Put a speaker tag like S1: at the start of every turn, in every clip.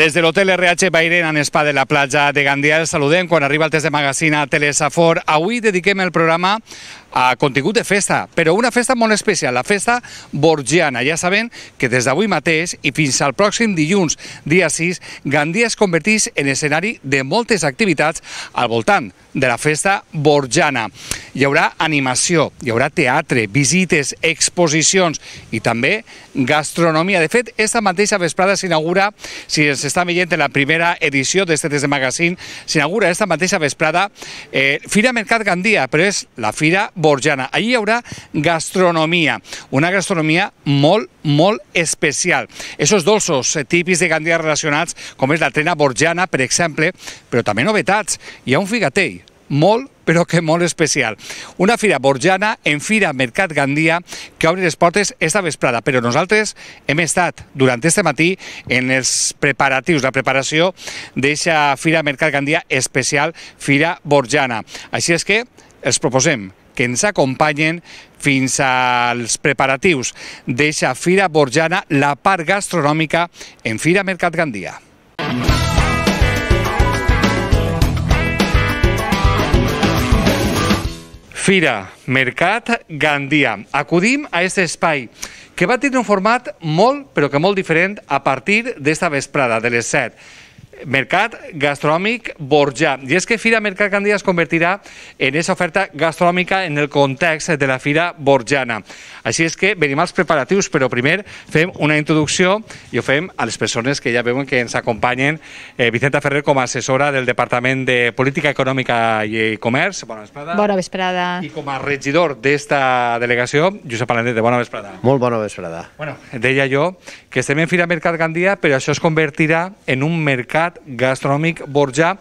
S1: Des de l'hotel RH Bairen en Espa de la platja de Gandia el saludem quan arriba el test de magazina Telesafor. Avui dediquem el programa a contingut de festa, però una festa molt especial, la festa borgiana. Ja saben que des d'avui mateix i fins al pròxim dilluns, dia 6, Gandia es converteix en escenari de moltes activitats al voltant de la festa borgiana. Hi haurà animació, hi haurà teatre, visites, exposicions i també gastronomia. De fet, esta mateixa vesprada s'inaugura, si ens està veient en la primera edició d'este Test de Magazine, s'inaugura esta mateixa vesprada eh, Fira Mercat Gandia, però és la Fira Borjana. Allí hi haurà gastronomia, una gastronomia molt, molt especial. Esos dolços eh, típics de Gandia relacionats, com és la trena borjana, per exemple, però també novetats. Hi ha un figatell, molt, però que molt especial. Una fira borjana en Fira Mercat Gandia que obre les portes esta vesprada, però nosaltres hem estat durant este matí en els preparatius, la preparació d'eixa Fira Mercat Gandia especial Fira Borjana. Així és que els proposem que ens acompanyen fins als preparatius d'eixa Fira Borjana, la part gastronòmica en Fira Mercat Gandia. Fira Mercat Gandia. Acudim a aquest espai que va tenir un format molt, però que molt diferent a partir d'esta vesprada, de les 7. Mercat Gastronòmic Borjà. I és que Fira Mercat Gandia es convertirà en aquesta oferta gastronòmica en el context de la Fira Borjana. Així és que venim als preparatius, però primer fem una introducció i ho fem a les persones que ja veuen que ens acompanyen. Eh, Vicenta Ferrer com a assessora del Departament de Política Econòmica i Comerç. Bona
S2: vesprada. Bona vesprada. I com a
S1: regidor d'esta delegació, Josep Palandet, de bona vesprada. Molt bona vesprada. Bueno, deia jo que estem en Fira Mercat Gandia, però això es convertirà en un
S3: mercat mercat gastronòmic borjà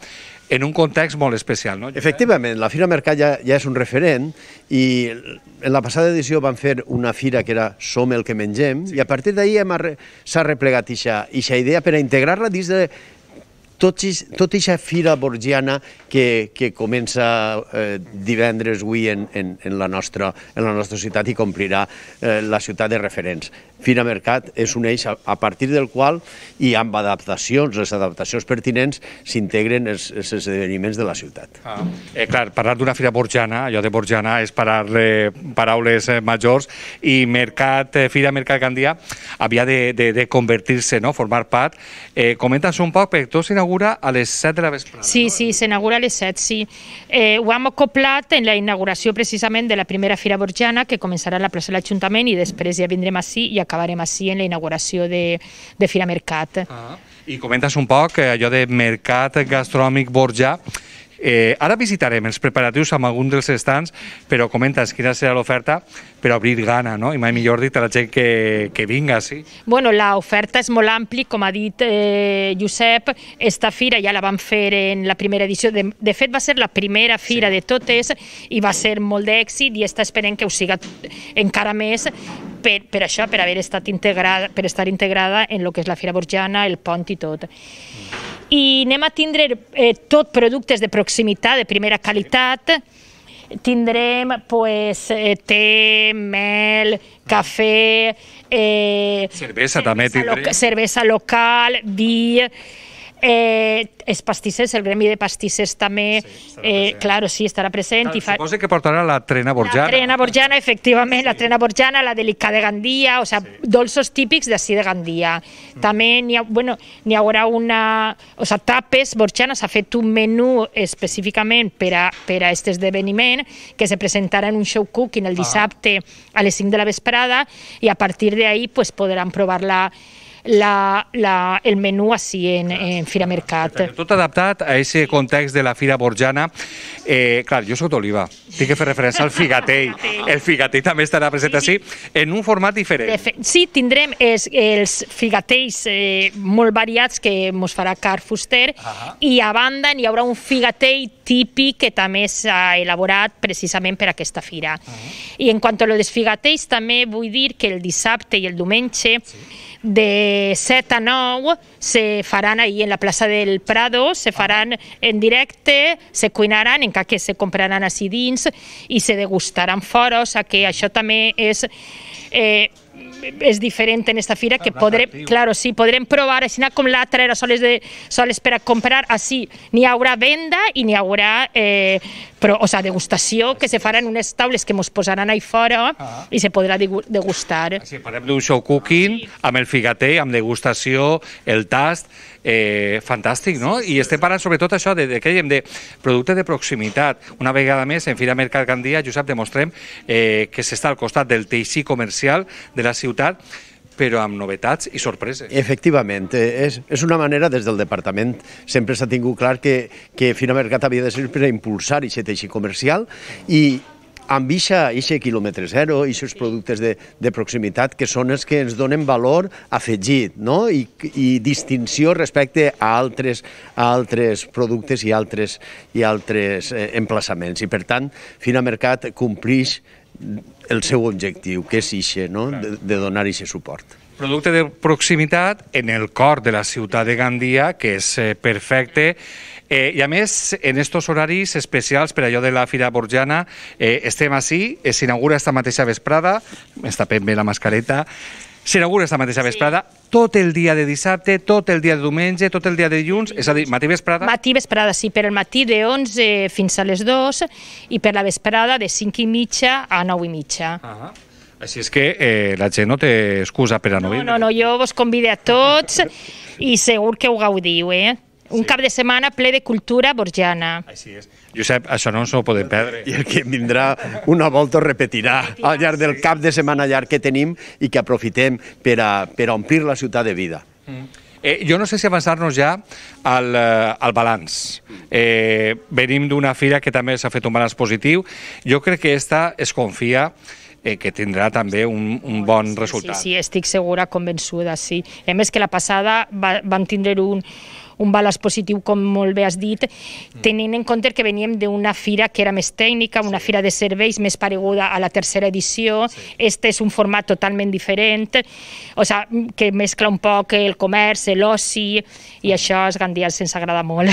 S3: en un context molt especial. No? Efectivament, la Fira Mercat ja, ja és un referent i en la passada edició van fer una fira que era Som el que mengem sí. i a partir d'ahir s'ha replegat aquesta idea per a integrar-la dins de tot is, tota aquesta fira borgiana que, que comença eh, divendres avui en, en, en, la nostra, en la nostra ciutat i complirà eh, la ciutat de referents. Fina Mercat és un eix a partir del qual i amb adaptacions, les adaptacions pertinents, s'integren els, els esdeveniments de la ciutat. Ah. Eh, clar, parlar d'una fira
S1: borjana, allò de borjana és parar eh, paraules eh, majors i Mercat, eh, Fira Mercat Gandia havia de, de, de convertir-se, no? formar part. Eh, Comenta'ns un poc, perquè tot s'inaugura a les 7 de la vesprada.
S2: Sí, no? sí, s'inaugura a les 7, sí. Eh, ho hem acoplat en la inauguració precisament de la primera Fira Borjana, que començarà a la plaça de l'Ajuntament i després ja vindrem ací i a acabarem així en la inauguració de, de Fira Mercat. Ah,
S1: I comentes un poc eh, allò de Mercat Gastronòmic Borja, Eh, ara visitarem els preparatius amb algun dels estants, però comentes quina serà l'oferta per obrir gana, no? i mai millor dit a la gent que, que vinga. Sí?
S2: Bueno, l'oferta és molt ampli, com ha dit eh, Josep, esta fira ja la vam fer en la primera edició, de, de fet va ser la primera fira sí. de totes i va ser molt d'èxit i està esperant que ho siga encara més per, per això, per haver estat integrada, per estar integrada en el que és la Fira Borjana, el pont i tot. Mm i anem a tindre eh, tot productes de proximitat, de primera qualitat, tindrem pues, eh, té, mel, cafè... Eh, cervesa també tindrem. cervesa local, vi... Eh, els pastissers, el gremi de pastissers també, sí, eh, claro, sí, estarà present. Clar, i fa...
S1: que portarà la trena borjana. La trena
S2: borjana, efectivament, sí. la trena borjana, la delicada de Gandia, o sea, sí. dolços típics d'ací de Gandia. Mm. També n'hi ha, bueno, n'hi haurà una... O sea, tapes borjanes, ha fet un menú específicament per a, per a aquest esdeveniment, que se presentarà en un show cooking el ah. dissabte ah. a les 5 de la vesprada, i a partir d'ahí pues, podran provar la, la, la, el menú així en, en Fira Mercat.
S1: Tot adaptat a aquest context de la Fira Borjana. Eh, clar, jo sóc d'Oliva, tinc que fer referència al figatell. El figatell també estarà present així en un format diferent.
S2: Fe... Sí, tindrem els, els figatells eh, molt variats que ens farà Car Fuster ah i a banda hi haurà un figatell típic que també s'ha elaborat precisament per aquesta fira. Ah I en quant a lo dels també vull dir que el dissabte i el diumenge sí de 7 a 9 se faran ahir en la plaça del Prado, se faran en directe, se cuinaran, encara que se compraran així dins i se degustaran fora, o sigui que això també és... Eh, és diferent en esta fira que podrem, claro, sí, podrem provar així com l'altra era soles, de, soles per a comprar, així n'hi haurà venda i n'hi haurà eh, però, o sea, degustació que se faran unes taules que mos posaran ahí fora ah. i se podrà degustar. Sí,
S1: farem un show cooking amb el figaté, amb degustació, el tast, eh, fantàstic, no? I estem parlant sobretot això de, de, de, de producte de proximitat. Una vegada més, en Fira Mercat Gandia, Josep, demostrem eh, que s'està al costat del teixit comercial de la ciutat
S3: però amb novetats i sorpreses. Efectivament, és, és una manera des del departament, sempre s'ha tingut clar que, que Fina Mercat havia de ser per impulsar aquest teixit comercial i amb ixa, ixa quilòmetre zero, ixos productes de, de proximitat que són els que ens donen valor afegit no? I, i distinció respecte a altres, a altres productes i altres, i altres eh, emplaçaments. I per tant, Fina Mercat complix el seu objectiu, que és ixe, no? de, de donar ixe suport.
S1: Producte de proximitat en el cor de la ciutat de Gandia, que és eh, perfecte, Eh, I a més, en estos horaris especials per allò de la Fira Borjana, eh, estem així, eh, s'inaugura esta mateixa vesprada, està ben bé la mascareta, S'inaugura esta mateixa vesprada, sí. tot el dia de dissabte, tot el dia de diumenge, tot el dia de dilluns, és a dir, matí vesprada? Matí
S2: vesprada, sí, per el matí de 11 fins a les 2 i per la vesprada de 5 i mitja a 9 i mitja. Ah
S1: Així és que eh, la gent no té excusa per a no No, no,
S2: no, jo vos convide a tots i segur que ho gaudiu, eh? un sí. cap de setmana ple de cultura borgiana. Així és.
S3: Josep, això no ens ho podem perdre. I el que vindrà una volta repetirà al llarg del cap de setmana llarg que tenim i que aprofitem per a, per a omplir la ciutat de vida. Mm.
S1: Eh, jo no sé si avançar-nos ja al, eh, al balanç. Eh, venim d'una fira que també s'ha fet un balanç positiu. Jo crec que esta es confia eh, que tindrà també un, un bon resultat. Sí, sí,
S2: estic segura, convençuda, sí. A més que la passada va, van tindre un, un balanç positiu, com molt bé has dit, tenint en compte que veníem d'una fira que era més tècnica, una fira de serveis més pareguda a la tercera edició, sí. este és un format totalment diferent, o sigui, que mescla un poc el comerç, l'oci, i això a Gandia ens agrada molt.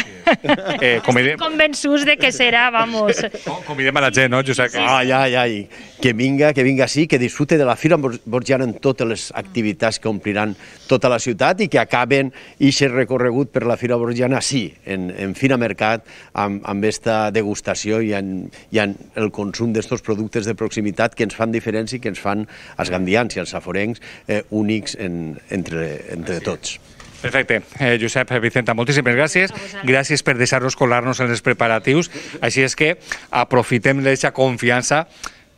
S2: Eh, convidem... Estic convençuts de que serà, vamos.
S3: convidem a la gent, no, Josep? Sí, sí. Ai, ai, ai, que vinga, que vinga sí, que disfrute de la fira borgiana en totes les activitats que ompliran tota la ciutat i que acaben i ser recorregut per la la Fira Borgiana sí, en, en Fira Mercat, amb, amb esta degustació i en, i en el consum d'estos productes de proximitat que ens fan diferents i que ens fan els gandians i els saforencs eh, únics en, entre, entre tots.
S1: Perfecte. Eh, Josep, eh, Vicenta, moltíssimes gràcies. Gràcies per deixar-nos colar-nos en els preparatius. Així és que aprofitem d'aquesta confiança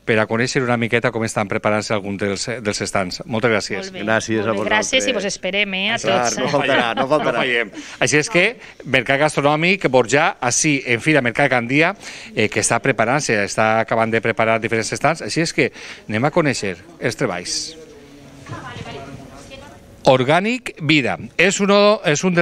S1: per a conèixer una miqueta com estan preparant-se algun dels, dels estants. Moltes gràcies. Molt gràcies Molt a vosaltres. Gràcies i vos
S2: esperem eh, a Clar, tots. No faltarà, no faltarà. No
S1: Així és que Mercat Gastronòmic, Borjà, així en Fira Mercat Gandia, eh, que està preparant-se, està acabant de preparar diferents estants. Així és que anem a conèixer els treballs. Vale, vale. Organic Vida. es uno, de un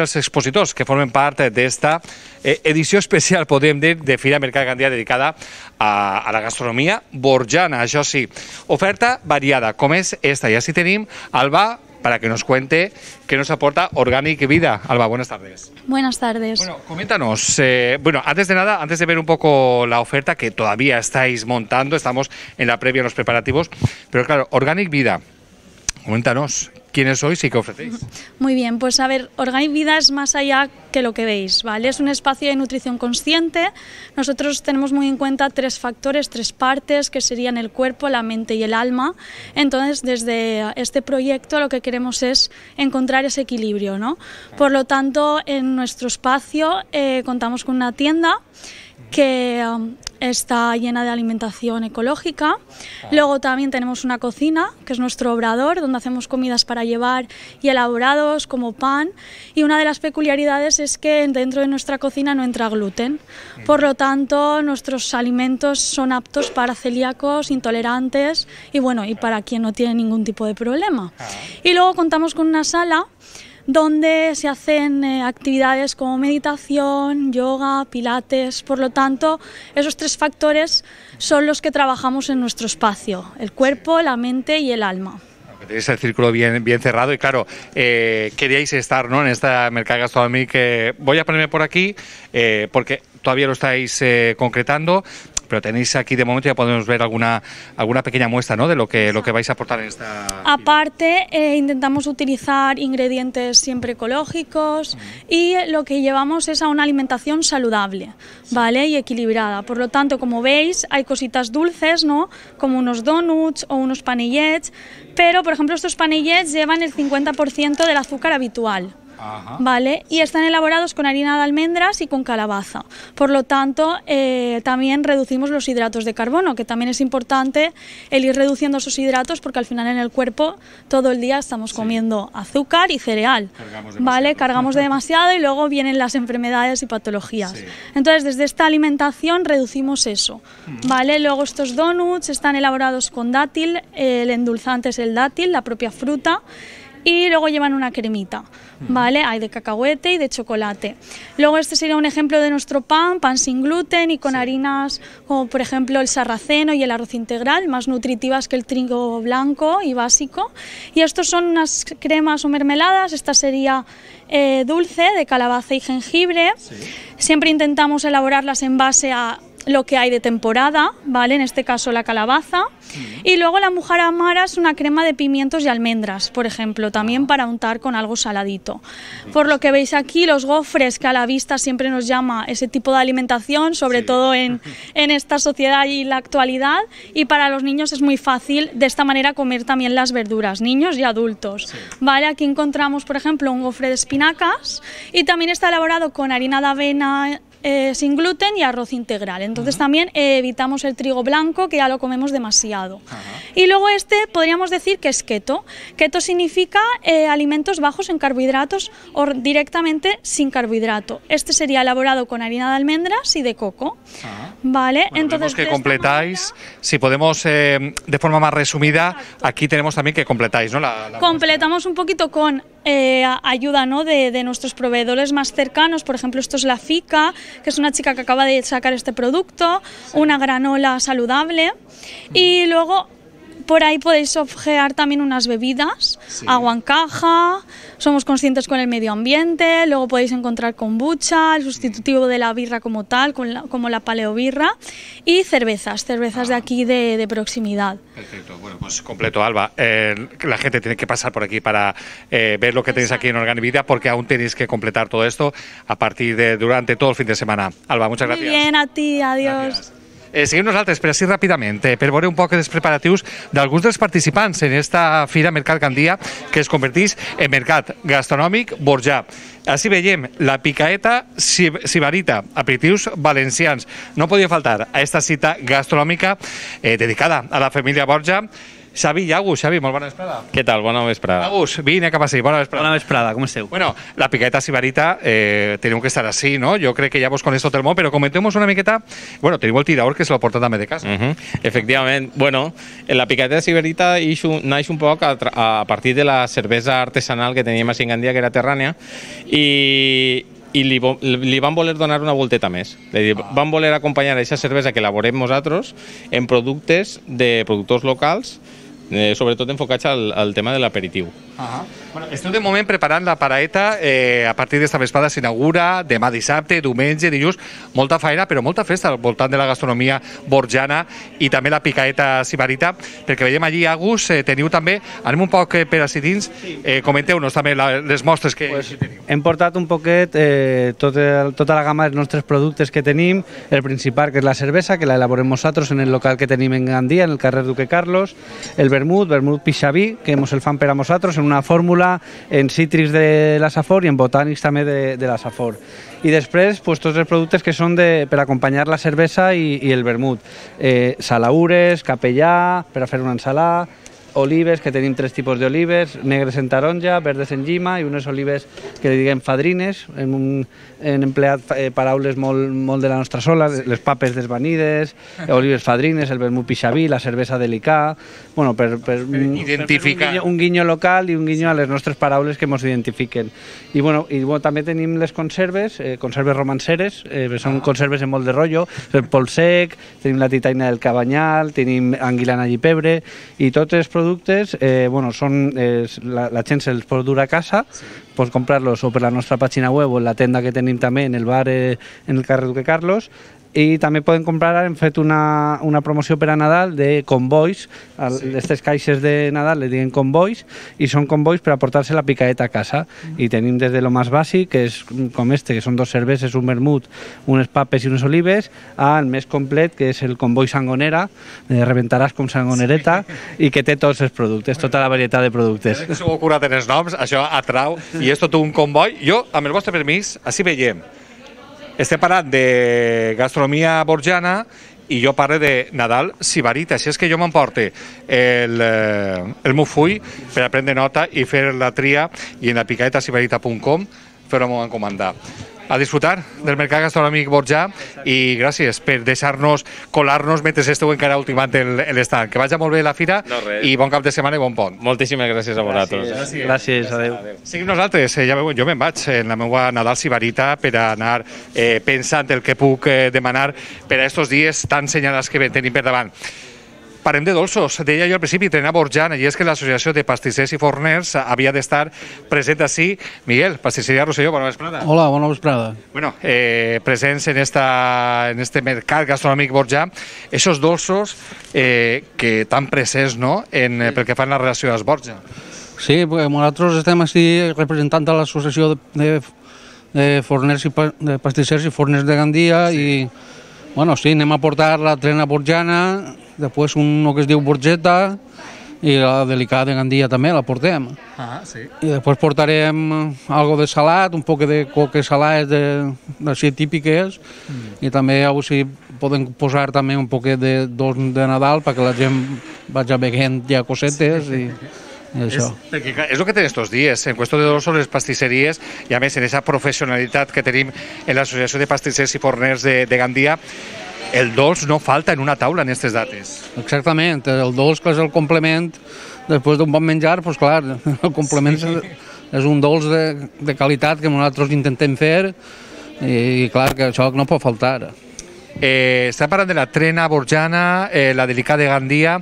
S1: los que forman parte de esta eh, edición especial, podem de Fira Mercada dedicada a, la gastronomía borjana, eso sí. Oferta variada, comes esta. y así tenemos Alba para que nos cuente qué nos aporta Organic Vida. Alba, buenas tardes.
S4: Buenas tardes. Bueno,
S1: coméntanos. Eh, bueno, antes de nada, antes de ver un poco la oferta que todavía estáis montando, estamos en la previa, en los preparativos, pero claro, Organic Vida, coméntanos, quiénes sois y qué ofrecéis.
S4: Muy bien, pues a ver, Organic Vida es más allá que lo que veis, ¿vale? Es un espacio de nutrición consciente. Nosotros tenemos muy en cuenta tres factores, tres partes, que serían el cuerpo, la mente y el alma. Entonces, desde este proyecto lo que queremos es encontrar ese equilibrio, ¿no? Por lo tanto, en nuestro espacio eh, contamos con una tienda que um, está llena de alimentación ecológica. Ah. Luego también tenemos una cocina, que es nuestro obrador, donde hacemos comidas para llevar y elaborados como pan. Y una de las peculiaridades es que dentro de nuestra cocina no entra gluten. Mm. Por lo tanto, nuestros alimentos son aptos para celíacos, intolerantes y bueno, y para quien no tiene ningún tipo de problema. Ah. Y luego contamos con una sala donde se hacen eh, actividades como meditación, yoga, pilates. Por lo tanto, esos tres factores son los que trabajamos en nuestro espacio, el cuerpo, la mente y el alma.
S1: Es el círculo bien, cerrado y claro, eh, queríais estar ¿no? en esta Mercado que voy a ponerme por aquí eh, porque todavía lo estáis concretando, pero tenéis aquí de momento ya podemos ver alguna, alguna pequeña muestra ¿no? de lo que, lo que vais a aportar en esta...
S4: Aparte, eh, intentamos utilizar ingredientes siempre ecológicos y lo que llevamos es a una alimentación saludable ¿vale? y equilibrada. Por lo tanto, como veis, hay cositas dulces, ¿no? como unos donuts o unos panellets, pero por ejemplo estos panellets llevan el 50% del azúcar habitual. ¿vale? Y están elaborados con harina de almendras y con calabaza. Por lo tanto, eh, también reducimos los hidratos de carbono, que también es importante el ir reduciendo esos hidratos porque al final en el cuerpo todo el día estamos comiendo azúcar y cereal, Cargamos ¿vale? Cargamos demasiado y luego vienen las enfermedades y patologías. Entonces, desde esta alimentación reducimos eso, ¿vale? Luego estos donuts están elaborados con dátil, eh, el endulzante es el dátil, la propia fruta y luego llevan una cremita, ¿vale? Hay de cacahuete y de chocolate. Luego este sería un ejemplo de nuestro pan, pan sin gluten y con harinas como por ejemplo el sarraceno y el arroz integral, más nutritivas que el trigo blanco y básico. Y estos son unas cremas o mermeladas, esta sería eh, dulce de calabaza y jengibre. Siempre intentamos elaborarlas en base a lo que hay de temporada, ¿vale? En este caso la calabaza. Y luego la amara es una crema de pimientos y almendras, por ejemplo, también ah. para untar con algo saladito. Por lo que veis aquí, los gofres, que a la vista siempre nos llama ese tipo de alimentación, sobre todo en, en esta sociedad y la actualidad. Y para los niños es muy fácil de esta manera comer también las verduras, niños y adultos. ¿Vale? Aquí encontramos, por ejemplo, un gofre de espinacas y también está elaborado con harina de avena, eh, sin gluten y arroz integral. Entonces también eh, evitamos el trigo blanco, que ya lo comemos demasiado. Y luego este podríamos decir que es keto. Keto significa eh, alimentos bajos en carbohidratos o directamente sin carbohidrato. Este sería elaborado con harina de almendras y de coco. ¿Vale? Entonces que
S1: completáis, si podemos de forma más resumida, aquí tenemos también que completáis, ¿no?
S4: Completamos un poquito con eh, ayuda ¿no? de, de, nuestros proveedores más cercanos. Por ejemplo, esto es la FICA, que es una chica que acaba de sacar este producto, una granola saludable. Y luego por ahí podéis ofrecer también unas bebidas, agua en caja, somos conscientes con el medio ambiente, luego podéis encontrar kombucha, el sustitutivo de la birra como tal, con como la paleobirra, y cervezas, cervezas de ah. aquí de, proximidad. Perfecto,
S1: bueno, pues completo, Alba. Eh, la gente tiene que pasar por aquí para eh, ver lo que tenéis aquí en Organivida, porque aún tenéis que completar todo esto a partir de durante todo el fin de semana. Alba, muchas gracias.
S4: bien, a ti, adiós.
S1: Eh, seguim nosaltres, però així ràpidament, eh, per veure un poc els preparatius d'alguns dels participants en esta fira Mercat Gandia, que es converteix en mercat gastronòmic borjà. Així veiem la picaeta sibarita, aperitius valencians. No podia faltar a esta cita gastronòmica eh, dedicada a la família Borja, Xavi i Agus. Xavi, molt bona vesprada. Què tal? Bona vesprada. Agus, vine cap si, Bona vesprada. Bona vesprada, com esteu? Bueno, la piqueta sibarita eh, teniu que estar així, no? Jo crec que ja vos coneix tot el món, però comentem una miqueta... Bueno, teniu el tirador que se lo porta també de casa. Uh mhm. -huh. Efectivament. Bueno, la piqueta sibarita naix un poc a, a partir de la cervesa artesanal que teníem a Singandia, que era terrània, i, i li, li van voler donar una volteta més. ah. van voler acompanyar aquesta cervesa que elaborem nosaltres en productes de productors locals eh, sobretot enfocats al, al tema de l'aperitiu. Uh -huh. bueno, esteu de moment preparant la paraeta, eh, a partir d'esta vesprada s'inaugura, demà dissabte, diumenge, dilluns, molta feina, però molta festa al voltant de la gastronomia borjana i també la picaeta sibarita, perquè veiem allí, Agus, eh, teniu també, anem un poc eh, per a dins, eh, comenteu-nos també la, les mostres que, pues, que teniu.
S5: Hem portat un poquet eh, tot el, tota la gamma dels nostres productes que tenim, el principal que és la cervesa, que la elaborem nosaltres en el local que tenim en Gandia, en el carrer Duque Carlos, el vermut, vermut pixaví, que ens el fan per a nosaltres en una fórmula en cítrics de la Safor i en botànics també de, de la Safor. I després, pues, tots els productes que són de, per acompanyar la cervesa i, i el vermut. Eh, salaures, capellà, per a fer una ensalada, olives, que tenim tres tipus d'olives, negres en taronja, verdes en llima i unes olives que li diguem fadrines, hem, un, hem empleat eh, paraules molt, molt de la nostra sola, les papes desvanides, olives fadrines, el vermut pixaví, la cervesa delicà, bueno, per, per, Identificar. Per un, guinyo, un guinyo local i un guinyo a les nostres paraules que ens identifiquen. I, bueno, i bueno, també tenim les conserves, eh, conserves romanceres, eh, són ah. conserves en molt de rotllo, el polsec, tenim la titaina del cabanyal, tenim anguila, i pebre, i tot és producte productes eh, bueno, són, eh, la, la gent se'ls pot dur a casa, sí. pots comprar-los o per la nostra pàgina web o la tenda que tenim també en el bar eh, en el carrer Duque Carlos i també poden comprar, hem fet una, una promoció per a Nadal de convois, aquestes sí. caixes de Nadal les diuen convois, i són convois per portar se la picaeta a casa. -huh. Mm. I tenim des de lo més bàsic, que és com este, que són dos cerveses, un vermut, unes papes i unes olives, al més complet, que és el convoi sangonera, de rebentaràs com sangonereta, sí. i que té tots els productes, tota la varietat de productes.
S1: Ja S'ho curat en els noms, això atrau, i és tot un convoi. Jo, amb el vostre permís, així veiem estem parlant de gastronomia borjana i jo parlo de Nadal Sibarita. Així és que jo m'emporto el, eh, el meu full per a prendre nota i fer la tria i en la picaeta sibarita.com fer-ho encomandar a disfrutar del mercat gastronòmic Borja i gràcies per deixar-nos colar-nos mentre esteu encara ultimant l'estat. Que vagi molt bé la fira no, i bon cap de setmana i bon pont. Moltíssimes gràcies a vosaltres. Gràcies, gràcies. gràcies adeu. Seguim nosaltres, eh, ja veu, jo me'n vaig eh, en la meva Nadal Sibarita per anar eh, pensant el que puc eh, demanar per a aquests dies tan senyalats que tenim per davant. Parem de dolços. Deia jo al principi, Trena Borjana, i és que l'Associació de Pastissers i Forners havia d'estar present així. Miguel, pastisseria Rosselló, bona vesprada. Hola, bona vesprada. Bueno, eh, presents en, esta, en este mercat gastronòmic Borjà, esos dolços eh, que tan presents, no?, en, sí. Eh, pel que fan la relació amb Borja.
S6: Sí, perquè nosaltres estem així representant de l'Associació de, de, de Forners i de Pastissers i Forners de Gandia sí. i, bueno, sí, anem a portar la trena borjana després un que es diu Borgeta, i la delicada de gandia també la portem. Ah, sí. I després portarem algo de salat, un poc de coque salat de, de ser típiques, mm. i també a si podem posar també un poquet de dos de Nadal perquè la gent vagi veient ja cosetes sí. i... Això. És,
S1: perquè, és el que tenen estos dies. En qüestió de dos són les pastisseries i, a més, en aquesta professionalitat que tenim en l'Associació de Pastissers i Forners de, de Gandia, el dolç no falta en una taula en aquestes dates.
S6: Exactament, el dolç que és el complement, després d'un bon menjar, doncs clar, el complement sí. és, és un dolç de, de qualitat que nosaltres intentem fer i, i clar que això no pot faltar.
S1: Eh, està parlant de la trena borjana, eh, la delicada de Gandia,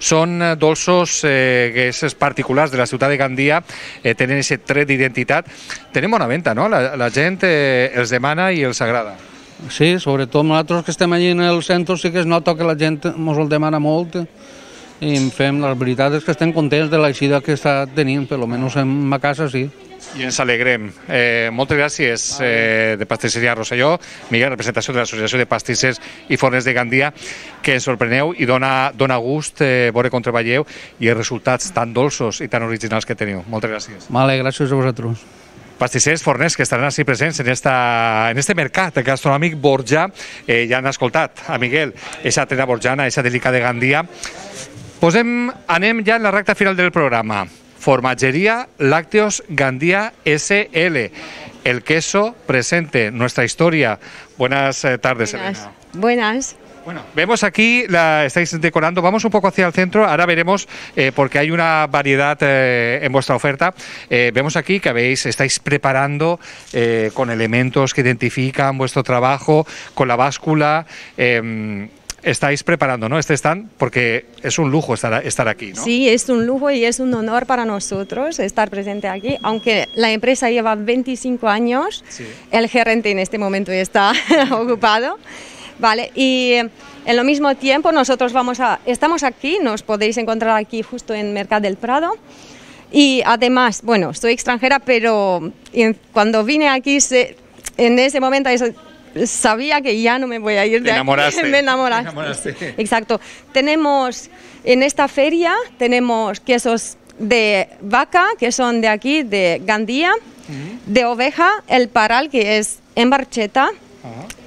S1: són eh, dolços eh, que és particulars de la ciutat de Gandia, eh, tenen aquest tret d'identitat. Tenim bona venta, no? La, la gent eh, els demana i els agrada. Sí, sobretot nosaltres que estem allà en el centre sí que es nota que la gent
S6: ens el demana molt i en fem, la veritat és que estem contents de l'eixida que està tenint, per almenys en ma casa sí.
S1: I ens alegrem. Eh, moltes gràcies eh, de Pastisseria Rosselló, Miguel, representació de l'Associació de Pastissers i Forners de Gandia, que ens sorpreneu i dona, dona gust eh, veure com treballeu i els resultats tan dolços i tan originals que teniu. Moltes gràcies. Vale, gràcies a vosaltres pastissers, forners que estaran així presents en, esta, en este mercat gastronòmic Borja. Eh, ja han escoltat a Miguel, esa trena borjana, esa delica de Gandia. Posem, anem ja en la recta final del programa. Formatgeria Lácteos Gandia SL. El queso presente, nuestra historia. Buenas eh, tardes, Buenas. Elena.
S7: Buenas. Bueno,
S1: vemos aquí, la estáis decorando, vamos un poco hacia el centro, ahora veremos, eh, porque hay una variedad eh, en vuestra oferta, eh, vemos aquí que estáis preparando con elementos que identifican vuestro trabajo, con la báscula em, estáis preparando, ¿no? Este stand, porque es un lujo estar, aquí, ¿no?
S7: Sí, es un lujo y es un honor para nosotros estar presente aquí, aunque la empresa lleva 25 años, el gerente en este momento está ocupado. Vale, y eh, en lo mismo tiempo nosotros vamos a, estamos aquí, nos podéis encontrar aquí justo en Mercad del Prado. Y además, bueno, soy extranjera, pero cuando vine aquí, en ese momento sabía que ya no me voy a ir de enamoraste, me enamoraste. Exacto. Tenemos, en esta feria, tenemos quesos de vaca, que son de aquí, de Gandía, de oveja, el paral, que es en Barcheta,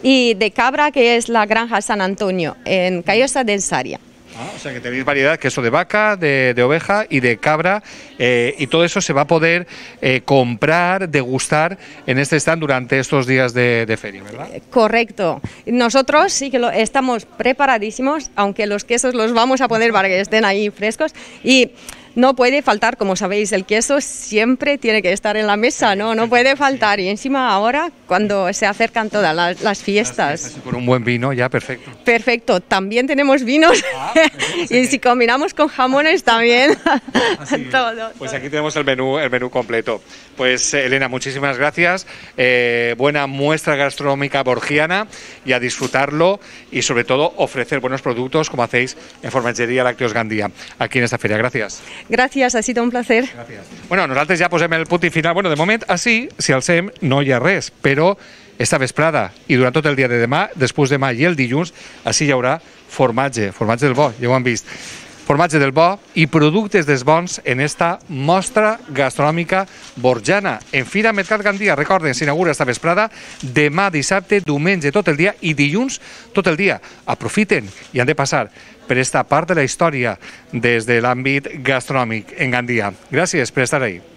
S7: y de Cabra, que es la granja San Antonio, en Callosa del Saria.
S1: Ah, o sea que tenéis variedad, queso de vaca, de, de oveja y de cabra, eh, y todo eso se va a poder eh, comprar, degustar en este stand durante estos días de, feria, ¿verdad? Eh,
S7: correcto. Nosotros sí que lo, estamos preparadísimos, aunque los quesos los vamos a poner para que estén ahí frescos, y no puede faltar, como sabéis, el queso siempre tiene que estar en la mesa, ¿no? No puede faltar. Y encima ahora, cuando se acercan todas las, fiestas.
S1: con un buen vino, ya perfecto.
S7: Perfecto. También tenemos vinos. Ah, y si combinamos con jamones también.
S1: pues aquí tenemos el menú, el menú completo. Pues eh, Elena, muchísimas gracias. Eh, buena muestra gastronómica borgiana y a disfrutarlo y sobre todo ofrecer buenos productos como hacéis en Formagería Lácteos Gandía aquí en esta feria. Gracias.
S7: Gràcies, ha sigut un placer. Gràcies.
S1: Bueno, nosaltres ja posem el punt i final. Bueno, de moment, així, si alcem, no hi ha res, però esta vesprada i durant tot el dia de demà, després demà i el dilluns, així hi haurà formatge, formatge del bo, ja ho han vist formatge del bo i productes dels bons en esta mostra gastronòmica borjana. En Fira Mercat Gandia, recorden, s'inaugura esta vesprada demà dissabte, diumenge tot el dia i dilluns tot el dia. Aprofiten i han de passar per esta part de la història des de l'àmbit gastronòmic en Gandia. Gràcies per estar ahí.